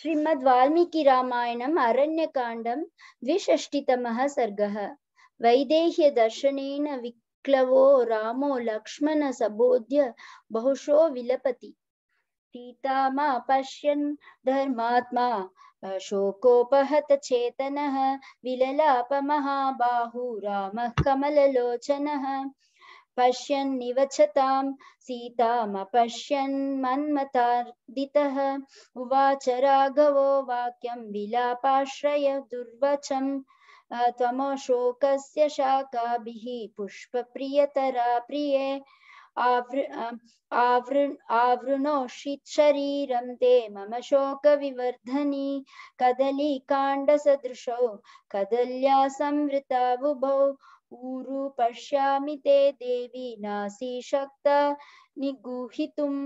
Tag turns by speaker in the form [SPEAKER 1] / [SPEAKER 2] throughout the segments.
[SPEAKER 1] श्रीमद् वाल्मीकि रामायणम् अरण्यकाण्डं द्विषष्टितमः सर्गः वैदेह्यदर्शनेन विक्लवो रामो लक्ष्मणसबोध्य बहुशो विलपति सीतामा पश्यन् धर्मात्मा अशोकोपहत चेतनः विललापमहाबाहु रामः कमललोचनः पश्यन्निवचतां सीतामपश्यन् मन्मतार्दितः उवाच राघवो वाक्यं विलापाश्रय दुर्वचम् त्वमशोकस्य शाकाभिः पुष्पप्रियतरा प्रिये आवृ आवृ आवृणोषि शरीरं ते मम शोकविवर्धनि कदलीकाण्डसदृशौ कदल्या संवृता बुभौ ऊरु पश्यामि ते देवि शक्ता निगूहितुम्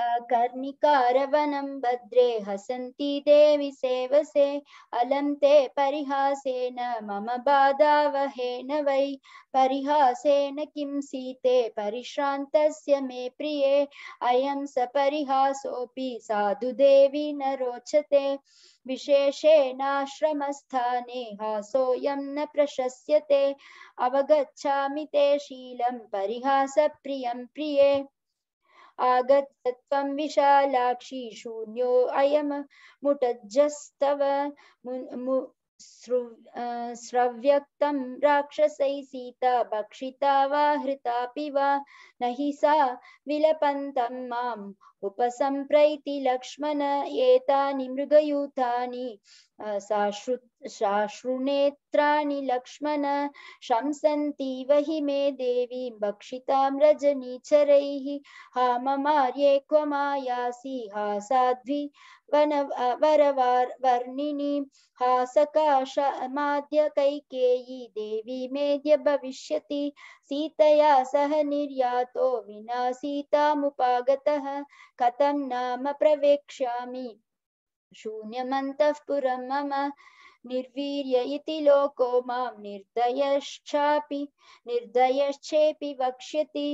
[SPEAKER 1] कर्णिकारवनं भद्रे हसन्ति देवि सेवसे अलं ते परिहासेन मम बाधावहेन वै परिहासेन किं सीते परिश्रान्तस्य मे प्रिये अयं स परिहासोऽपि साधु देवि न रोचते विशेषेणाश्रमस्थाने हासोऽयं न प्रशस्यते अवगच्छामि ते शीलं परिहासप्रियं प्रिये आगतत्वं विशालाक्षी शून्यो अयममुटजस्तव स्रव्यक्तं राक्षसैः सीता भक्षिता वा हृतापि वा न हि सा विलपन्तं माम् उपसम्प्रैति लक्ष्मण एतानि मृगयूथानि सा श्रुत् श्रुनेत्राणि लक्ष्मण शंसन्तीव हि मे देवीं भक्षितां रजनीचरैः हा ममार्ये क्व मायासि हा साध्वी वन वरवार वर्णिनी हा कैकेयी देवी मेद्य भविष्यति सीतया सह निर्यातो विना सीतामुपागतः कथं नाम प्रवेक्ष्यामि शून्यमन्तः मम निर्वीर्य इति लोको मां निर्दयश्चापि निर्दयश्चेऽपि वक्ष्यति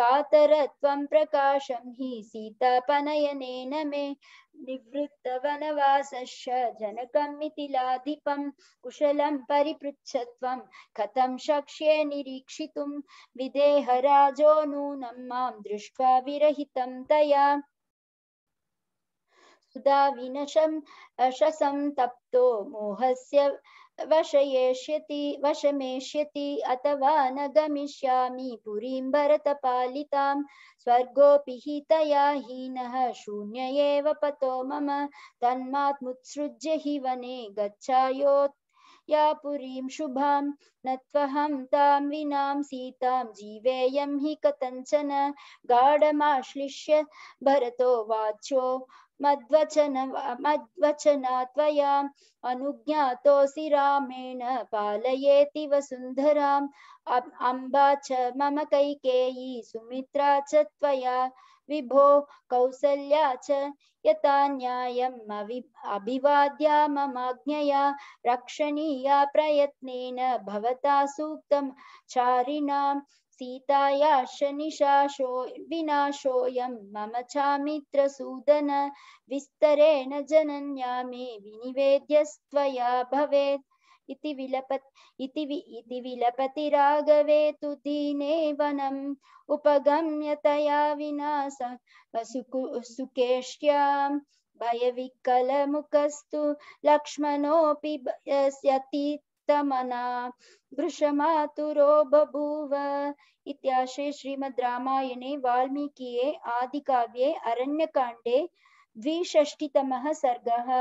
[SPEAKER 1] कातरत्वं प्रकाशं हि सीतापनयनेन मे निवृत्तवनवासश्च जनकम् इति लाधिपम् कुशलम् परिपृच्छत्वम् कथं शक्ष्ये निरीक्षितुम् विदेहराजो नूनं मां दृष्ट्वा विरहितं तया सुधा विनशम शसम तप्तो मोहस्य वशयेष्यति वशमेष्यति अथवा न गमिष्यामि पुरीं भरतपालितां स्वर्गोऽपि हि तया हीनः शून्य एव पतो मम तन्मात्मुत्सृज्य हि वने गच्छायो या पुरीं शुभां न त्वहं तां विनां सीतां जीवेयं हि कथञ्चन गाढमाश्लिष्य भरतो वाच्यो मद्वचन मद्वचना अनुज्ञातोऽसि रामेण पालयेति वसुन्धराम् अम्बा च मम कैकेयी सुमित्रा च त्वया विभो कौसल्या च यथा न्यायम् अभिवाद्या ममाज्ञया रक्षणीया प्रयत्नेन भवता सूक्त चारिण सीताया शनिशाशो विनाशोऽयं मम चामित्रसूदन विस्तरेण जनन्या मे विनिवेद्यस्त्वया भवेत् इति विलपत् इति वि इति विलपति राघवे तु दीने वनम् उपगम्यतया विना सुकु सुकेष्ट्याम् भयविकलमुखस्तु लक्ष्मणोऽपि यतीत मना वृषमातुरो बभूव इत्याशे श्रीमद् रामायणे वाल्मीकिये आदिकाव्ये अरण्यकाण्डे द्विषष्टितमः सर्गः